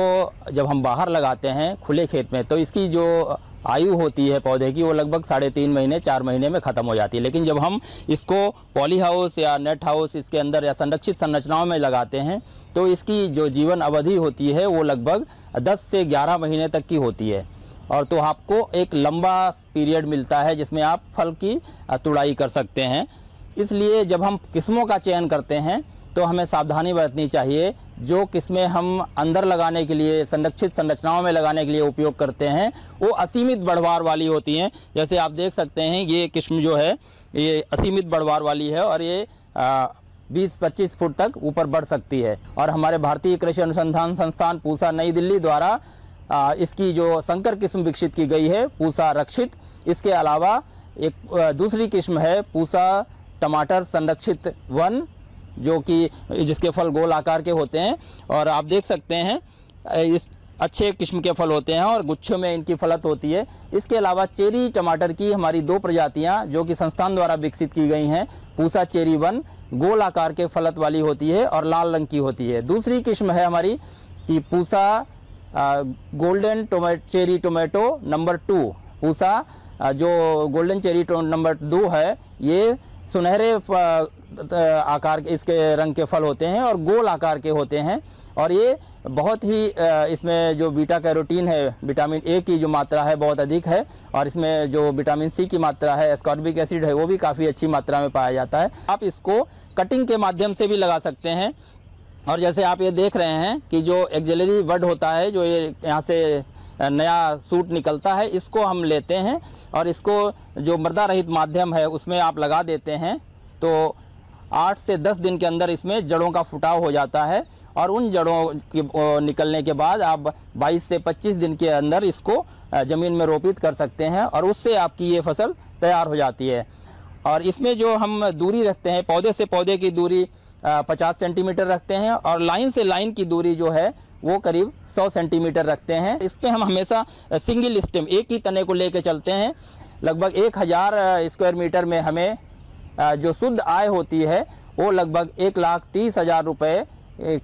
को तो जब हम बाहर लगाते हैं खुले खेत में तो इसकी जो आयु होती है पौधे की वो लगभग साढ़े तीन महीने चार महीने में ख़त्म हो जाती है लेकिन जब हम इसको पॉली हाउस या नेट हाउस इसके अंदर या संरक्षित संरचनाओं में लगाते हैं तो इसकी जो जीवन अवधि होती है वो लगभग दस से ग्यारह महीने तक की होती है और तो आपको एक लंबा पीरियड मिलता है जिसमें आप फल की तुड़ाई कर सकते हैं इसलिए जब हम किस्मों का चयन करते हैं तो हमें सावधानी बरतनी चाहिए जो किस्में हम अंदर लगाने के लिए संरक्षित संरचनाओं में लगाने के लिए उपयोग करते हैं वो असीमित बढ़वार वाली होती हैं जैसे आप देख सकते हैं ये किस्म जो है ये असीमित बढ़वार वाली है और ये आ, 20-25 फुट तक ऊपर बढ़ सकती है और हमारे भारतीय कृषि अनुसंधान संस्थान पूसा नई दिल्ली द्वारा आ, इसकी जो संकर किस्म विकसित की गई है पूसा रक्षित इसके अलावा एक दूसरी किस्म है पूसा टमाटर संरक्षित वन जो कि जिसके फल गोल आकार के होते हैं और आप देख सकते हैं इस अच्छे किस्म के फल होते हैं और गुच्छों में इनकी फलत होती है इसके अलावा चेरी टमाटर की हमारी दो प्रजातियाँ जो कि संस्थान द्वारा विकसित की गई हैं पूसा चेरी वन गोल आकार के फलत वाली होती है और लाल रंग की होती है दूसरी किस्म है हमारी कि पूसा गोल्डन टोमे cherry tomato number two Pusa जो गोल्डन चेरी नंबर दो है ये सुनहरे आकार के इसके रंग के फल होते हैं और गोल आकार के होते हैं और ये बहुत ही इसमें जो बीटा कैरोटीन है विटामिन ए की जो मात्रा है बहुत अधिक है और इसमें जो विटामिन सी की मात्रा है एस्कॉर्बिक एसिड है वो भी काफ़ी अच्छी मात्रा में पाया जाता है आप इसको कटिंग के माध्यम से भी लगा सकते हैं और जैसे आप ये देख रहे हैं कि जो एक्जलरी वर्ड होता है जो ये यहाँ से नया सूट निकलता है इसको हम लेते हैं और इसको जो मृदा रहित माध्यम है उसमें आप लगा देते हैं तो आठ से दस दिन के अंदर इसमें जड़ों का फुटाव हो जाता है और उन जड़ों के निकलने के बाद आप 22 से 25 दिन के अंदर इसको ज़मीन में रोपित कर सकते हैं और उससे आपकी ये फसल तैयार हो जाती है और इसमें जो हम दूरी रखते हैं पौधे से पौधे की दूरी पचास सेंटीमीटर रखते हैं और लाइन से लाइन की दूरी जो है वो करीब 100 सेंटीमीटर रखते हैं इस पर हम हमेशा सिंगल स्टेम एक ही तने को ले चलते हैं लगभग एक हज़ार स्क्वायर मीटर में हमें जो शुद्ध आय होती है वो लगभग एक लाख तीस हज़ार रुपये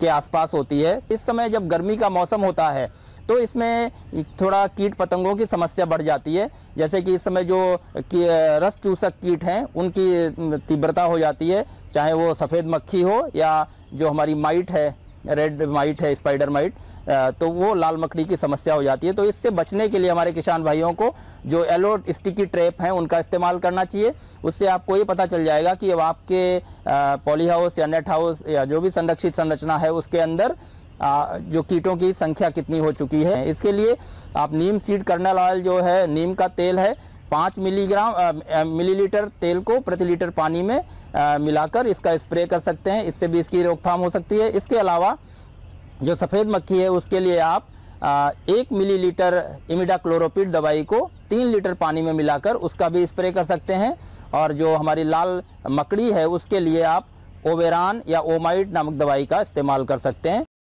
के आसपास होती है इस समय जब गर्मी का मौसम होता है तो इसमें थोड़ा कीट पतंगों की समस्या बढ़ जाती है जैसे कि इस समय जो रस चूसक कीट हैं उनकी तीव्रता हो जाती है चाहे वो सफ़ेद मक्खी हो या जो हमारी माइट है रेड माइट है स्पाइडर माइट तो वो लाल मकड़ी की समस्या हो जाती है तो इससे बचने के लिए हमारे किसान भाइयों को जो एलो स्टिकी ट्रैप हैं उनका इस्तेमाल करना चाहिए उससे आपको ये पता चल जाएगा कि अब आपके पॉली हाउस या नेट हाउस या जो भी संरक्षित संरचना है उसके अंदर आ, जो कीटों की संख्या कितनी हो चुकी है इसके लिए आप नीम सीड कर्नल ऑयल जो है नीम का तेल है पाँच मिलीग्राम मिलीलीटर तेल को प्रति लीटर पानी में मिलाकर इसका स्प्रे कर सकते हैं इससे भी इसकी रोकथाम हो सकती है इसके अलावा जो सफ़ेद मक्खी है उसके लिए आप आ, एक मिलीलीटर क्लोरोपिड दवाई को तीन लीटर पानी में मिलाकर उसका भी स्प्रे कर सकते हैं और जो हमारी लाल मकड़ी है उसके लिए आप ओवेरान या ओमाइट नामक दवाई का इस्तेमाल कर सकते हैं